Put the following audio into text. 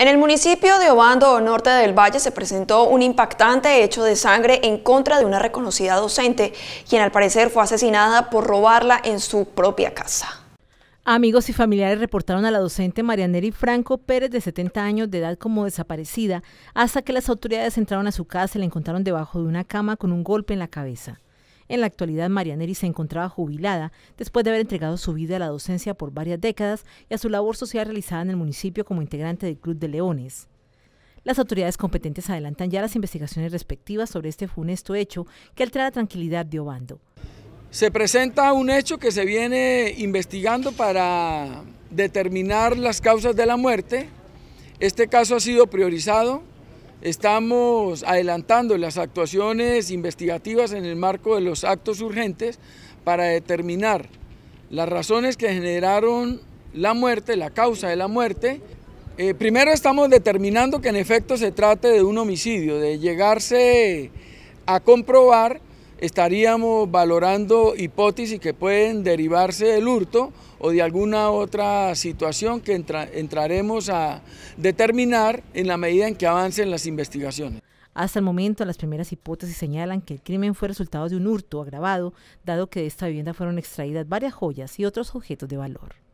En el municipio de Obando Norte del Valle se presentó un impactante hecho de sangre en contra de una reconocida docente, quien al parecer fue asesinada por robarla en su propia casa. Amigos y familiares reportaron a la docente Marianeri Franco Pérez, de 70 años de edad, como desaparecida, hasta que las autoridades entraron a su casa y la encontraron debajo de una cama con un golpe en la cabeza. En la actualidad, Marianeri se encontraba jubilada después de haber entregado su vida a la docencia por varias décadas y a su labor social realizada en el municipio como integrante del Club de Leones. Las autoridades competentes adelantan ya las investigaciones respectivas sobre este funesto hecho que altera la tranquilidad de Obando. Se presenta un hecho que se viene investigando para determinar las causas de la muerte. Este caso ha sido priorizado Estamos adelantando las actuaciones investigativas en el marco de los actos urgentes para determinar las razones que generaron la muerte, la causa de la muerte. Eh, primero estamos determinando que en efecto se trate de un homicidio, de llegarse a comprobar estaríamos valorando hipótesis que pueden derivarse del hurto o de alguna otra situación que entraremos a determinar en la medida en que avancen las investigaciones. Hasta el momento, las primeras hipótesis señalan que el crimen fue resultado de un hurto agravado, dado que de esta vivienda fueron extraídas varias joyas y otros objetos de valor.